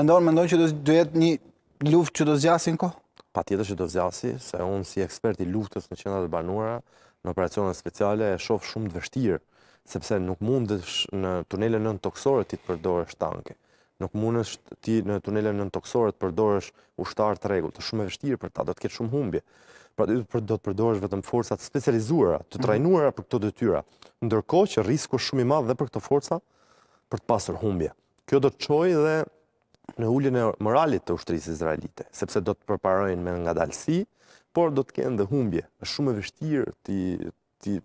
Mendon, mendon që do jetë një luft që do zgjasin kohë? Pa tjetër që do zgjasi, se unë si ekspert i luftës në qendrat e banuara, në operacionet speciale, e shofë shumë të vështirë, sepse nuk mund në tunelën nën toksore ti të përdorësh tanke. Nuk mund ti në tunelën nën toksore të përdorësh ushtar të regullë, të shumë e vështirë për ta, do të ketë shumë humbje. Pra do të përdorësh vetëm forca të specializuara, të mhm. trajnuara për këto detyra, ndërkohë që risku është shumë i madh edhe për këto forca për të pasur humbje. Kjo do të çojë dhe në ullin e moralit të ushtërisë izraelite, sepse do të përparojnë me nga dalësi, por do të kënë dhe humbje. është shumë e vështirë ti...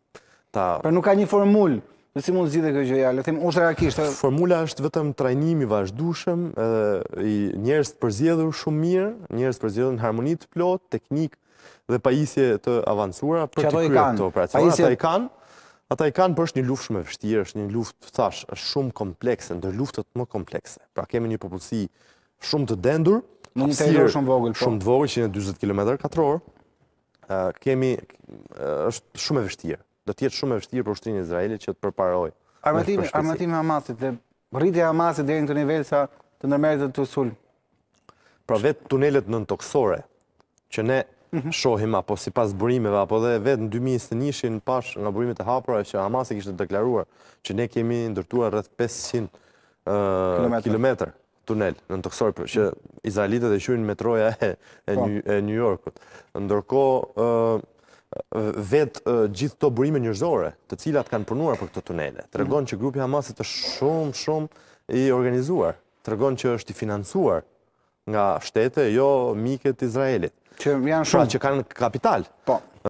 ta... Për nuk ka një formullë, dhe si mund të zhjithë këgjë, ja, le ushtë nga kishtë... Formula është vetëm trajnimi vazhdushëm, njerës të përzjedhur shumë mirë, njerës të përzjedhur në harmonit të plot, teknikë dhe pajisje të avancura për të kryo këto operacionat. ta Ata i kanë, Ata i kanë përsh një luft shumë e vështirë, është një luft thash, është shumë komplekse, ndër luftët më komplekse. Pra kemi një popullësi shumë të dendur, Nuk të shumë vogël, po. shumë të vogël, 120 km katror, kemi, është shumë e vështirë, do tjetë shumë e vështirë për ushtrinë Izraeli që të përparoj. Armatimi, armatimi Hamasit dhe rritja Hamasit dhe në të nivel sa të nërmerit dhe të sulm. Pra vetë tunelet në toksore, që ne Mhm. shohim apo si pas burimeve, apo dhe vetë në 2021-in pash nga burimit e hapëra që e kishtë deklaruar që ne kemi ndërtuar rrëth 500 km tunel në në tëksor, për që Izraelitet e shurin metroja po. e New Yorkut. Ndërko, vetë gjithë të burime njërzore të cilat kanë përnuar për këto tunele, të regon mhm. që grupi Hamasit është shumë, shumë i organizuar, të regon që është i financuar nga shtete, jo miket Izraelit. Që janë pra shumë. Pra që kanë kapital. Po.